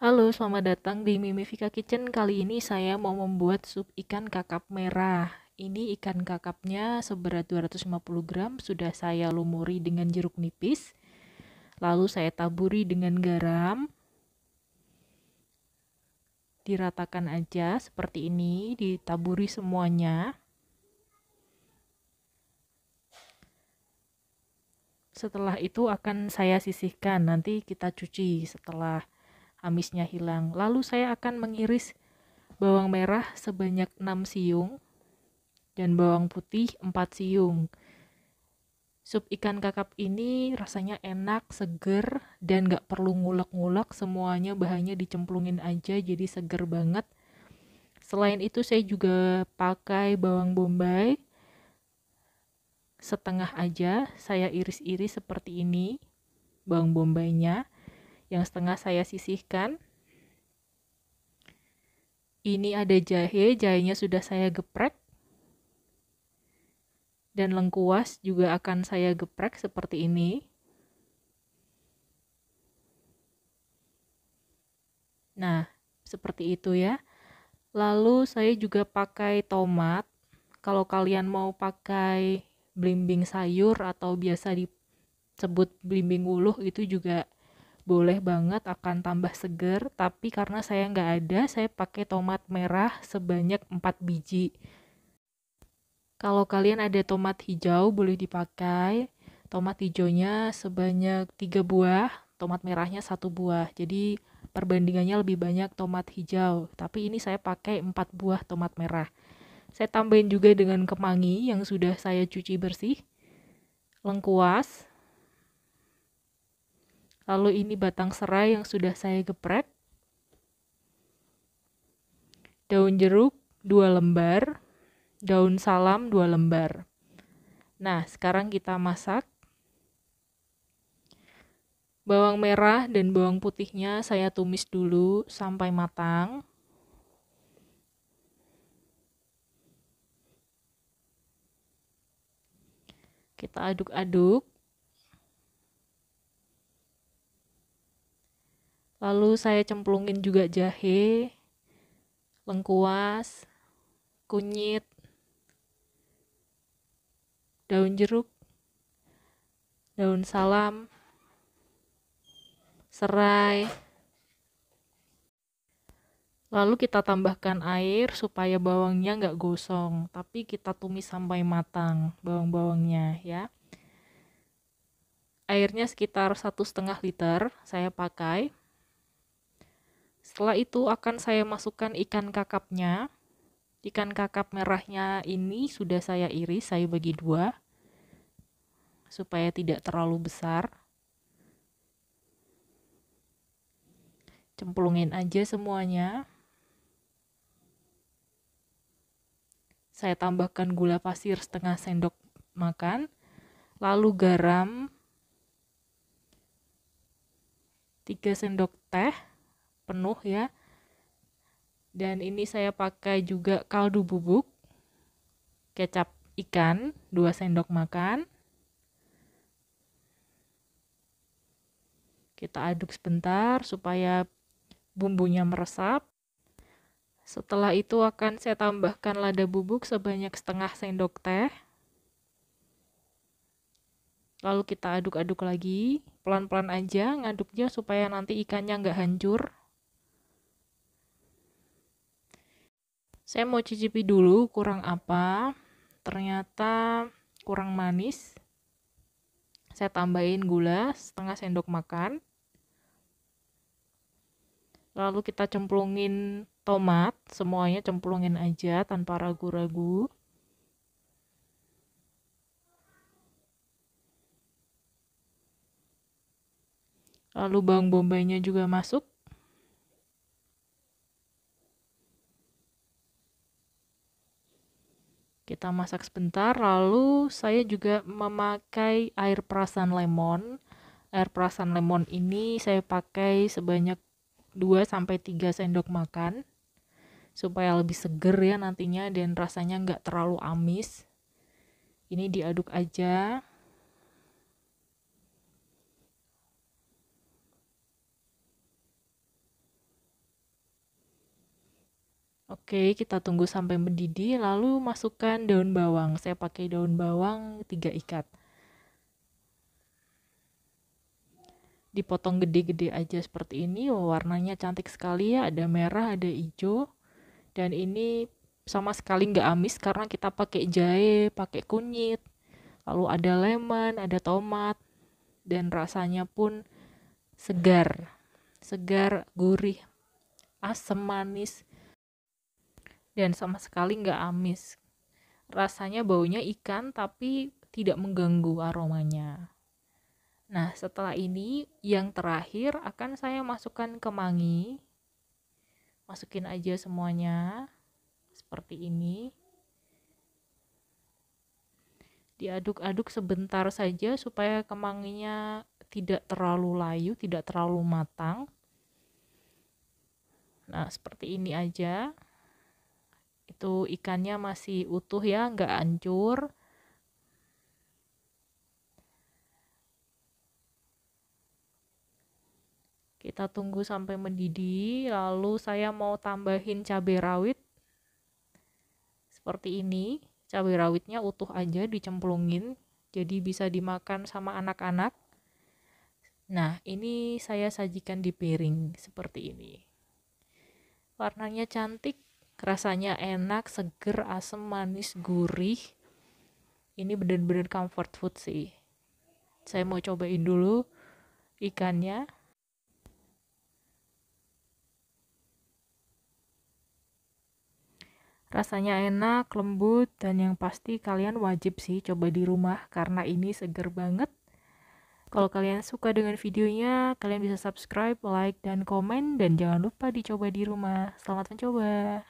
Halo, selamat datang di Mimifika Kitchen. Kali ini saya mau membuat sup ikan kakap merah. Ini ikan kakapnya seberat 250 gram, sudah saya lumuri dengan jeruk nipis. Lalu saya taburi dengan garam. Diratakan aja seperti ini, ditaburi semuanya. Setelah itu akan saya sisihkan, nanti kita cuci setelah amisnya hilang. Lalu saya akan mengiris bawang merah sebanyak 6 siung dan bawang putih 4 siung. Sup ikan kakap ini rasanya enak, seger, dan gak perlu ngulek-ngulek, semuanya bahannya dicemplungin aja jadi seger banget. Selain itu saya juga pakai bawang bombay, setengah aja, saya iris-iris seperti ini, bawang bombaynya yang setengah saya sisihkan. Ini ada jahe, jahenya sudah saya geprek. Dan lengkuas juga akan saya geprek seperti ini. Nah, seperti itu ya. Lalu saya juga pakai tomat. Kalau kalian mau pakai blimbing sayur atau biasa disebut blimbing wuluh itu juga boleh banget akan tambah seger tapi karena saya nggak ada saya pakai tomat merah sebanyak 4 biji kalau kalian ada tomat hijau boleh dipakai tomat hijaunya sebanyak 3 buah tomat merahnya satu buah jadi perbandingannya lebih banyak tomat hijau tapi ini saya pakai 4 buah tomat merah saya tambahin juga dengan kemangi yang sudah saya cuci bersih lengkuas Lalu ini batang serai yang sudah saya geprek. Daun jeruk 2 lembar, daun salam 2 lembar. Nah, sekarang kita masak. Bawang merah dan bawang putihnya saya tumis dulu sampai matang. Kita aduk-aduk. lalu saya cemplungin juga jahe lengkuas kunyit daun jeruk daun salam serai Lalu kita tambahkan air supaya bawangnya nggak gosong, tapi kita tumis sampai matang bawang-bawangnya ya. Airnya sekitar satu setengah liter saya pakai. Setelah itu akan saya masukkan ikan kakapnya. Ikan kakap merahnya ini sudah saya iris, saya bagi dua supaya tidak terlalu besar. Cemplungin aja semuanya. Saya tambahkan gula pasir setengah sendok makan, lalu garam 3 sendok teh, penuh ya dan ini saya pakai juga kaldu bubuk kecap ikan 2 sendok makan kita aduk sebentar supaya bumbunya meresap setelah itu akan saya tambahkan lada bubuk sebanyak setengah sendok teh lalu kita aduk-aduk lagi pelan-pelan aja ngaduknya supaya nanti ikannya nggak hancur saya mau cicipi dulu kurang apa ternyata kurang manis saya tambahin gula setengah sendok makan lalu kita cemplungin tomat semuanya cemplungin aja tanpa ragu-ragu lalu bawang bombaynya juga masuk kita masak sebentar lalu saya juga memakai air perasan lemon air perasan lemon ini saya pakai sebanyak 2 sampai 3 sendok makan supaya lebih seger ya nantinya dan rasanya nggak terlalu amis ini diaduk aja Oke, kita tunggu sampai mendidih, lalu masukkan daun bawang. Saya pakai daun bawang tiga ikat. Dipotong gede-gede aja seperti ini, oh, warnanya cantik sekali ya, ada merah, ada hijau. Dan ini sama sekali nggak amis karena kita pakai jahe, pakai kunyit, lalu ada lemon, ada tomat, dan rasanya pun segar, segar, gurih, asam manis, dan sama sekali nggak amis. Rasanya baunya ikan tapi tidak mengganggu aromanya. Nah, setelah ini yang terakhir akan saya masukkan kemangi Masukin aja semuanya seperti ini. Diaduk-aduk sebentar saja supaya kemanginya tidak terlalu layu, tidak terlalu matang. Nah, seperti ini aja itu ikannya masih utuh ya nggak hancur kita tunggu sampai mendidih lalu saya mau tambahin cabai rawit seperti ini cabai rawitnya utuh aja dicemplungin jadi bisa dimakan sama anak-anak nah ini saya sajikan di piring seperti ini warnanya cantik rasanya enak seger asam manis gurih ini benar benar comfort food sih saya mau cobain dulu ikannya rasanya enak lembut dan yang pasti kalian wajib sih coba di rumah karena ini seger banget kalau kalian suka dengan videonya, kalian bisa subscribe, like, dan komen, dan jangan lupa dicoba di rumah. Selamat mencoba!